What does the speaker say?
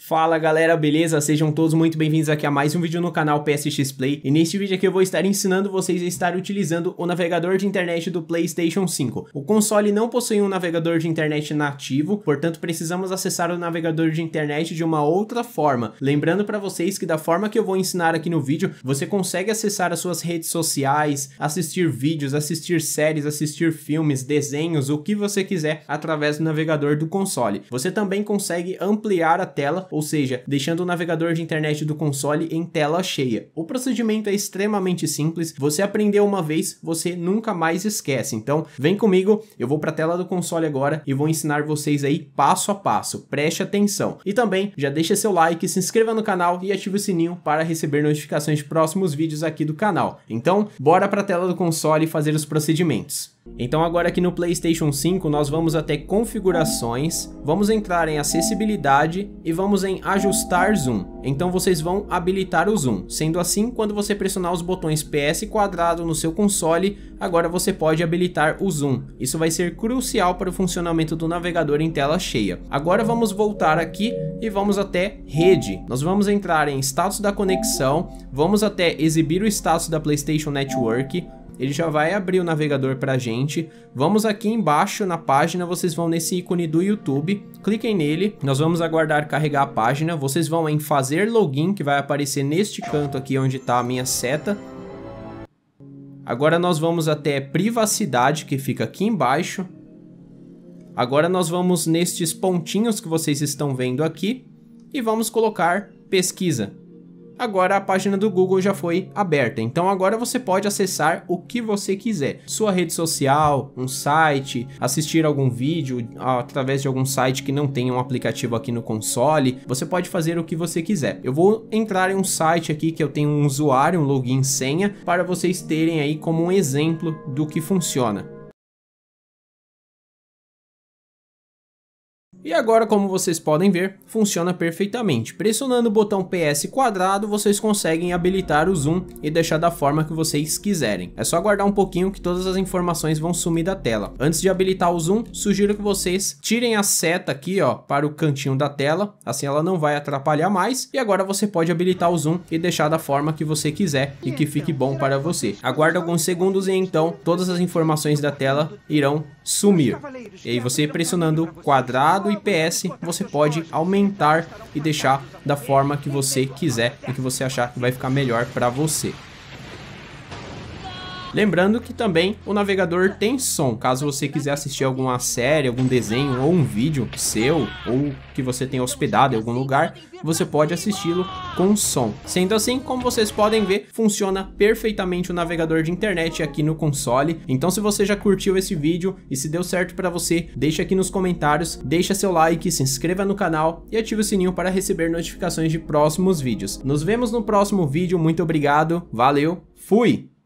Fala galera, beleza? Sejam todos muito bem-vindos aqui a mais um vídeo no canal PSX Play e neste vídeo aqui eu vou estar ensinando vocês a estar utilizando o navegador de internet do Playstation 5. O console não possui um navegador de internet nativo, portanto precisamos acessar o navegador de internet de uma outra forma. Lembrando para vocês que da forma que eu vou ensinar aqui no vídeo, você consegue acessar as suas redes sociais, assistir vídeos, assistir séries, assistir filmes, desenhos, o que você quiser através do navegador do console. Você também consegue ampliar a tela ou seja, deixando o navegador de internet do console em tela cheia. O procedimento é extremamente simples, você aprendeu uma vez, você nunca mais esquece. Então, vem comigo, eu vou para a tela do console agora e vou ensinar vocês aí passo a passo. Preste atenção. E também já deixa seu like, se inscreva no canal e ative o sininho para receber notificações de próximos vídeos aqui do canal. Então, bora para a tela do console fazer os procedimentos. Então agora aqui no PlayStation 5 nós vamos até configurações, vamos entrar em acessibilidade e vamos em ajustar zoom. Então vocês vão habilitar o zoom. Sendo assim, quando você pressionar os botões PS quadrado no seu console, agora você pode habilitar o zoom. Isso vai ser crucial para o funcionamento do navegador em tela cheia. Agora vamos voltar aqui e vamos até rede. Nós vamos entrar em status da conexão, vamos até exibir o status da PlayStation Network, ele já vai abrir o navegador para a gente. Vamos aqui embaixo na página, vocês vão nesse ícone do YouTube, cliquem nele, nós vamos aguardar carregar a página, vocês vão em fazer login, que vai aparecer neste canto aqui onde está a minha seta. Agora nós vamos até privacidade, que fica aqui embaixo. Agora nós vamos nestes pontinhos que vocês estão vendo aqui e vamos colocar pesquisa agora a página do Google já foi aberta. Então agora você pode acessar o que você quiser. Sua rede social, um site, assistir algum vídeo através de algum site que não tenha um aplicativo aqui no console. Você pode fazer o que você quiser. Eu vou entrar em um site aqui que eu tenho um usuário, um login senha, para vocês terem aí como um exemplo do que funciona. E agora, como vocês podem ver, funciona perfeitamente. Pressionando o botão PS quadrado, vocês conseguem habilitar o zoom e deixar da forma que vocês quiserem. É só aguardar um pouquinho que todas as informações vão sumir da tela. Antes de habilitar o zoom, sugiro que vocês tirem a seta aqui ó, para o cantinho da tela, assim ela não vai atrapalhar mais. E agora você pode habilitar o zoom e deixar da forma que você quiser e que fique bom para você. Aguarda alguns segundos e então todas as informações da tela irão sumir. E aí você pressionando quadrado, o IPS você pode aumentar e deixar da forma que você quiser e que você achar que vai ficar melhor para você. Lembrando que também o navegador tem som, caso você quiser assistir alguma série, algum desenho ou um vídeo seu ou que você tenha hospedado em algum lugar, você pode assisti-lo com som. Sendo assim, como vocês podem ver, funciona perfeitamente o navegador de internet aqui no console. Então se você já curtiu esse vídeo e se deu certo para você, deixa aqui nos comentários, deixa seu like, se inscreva no canal e ative o sininho para receber notificações de próximos vídeos. Nos vemos no próximo vídeo, muito obrigado, valeu, fui!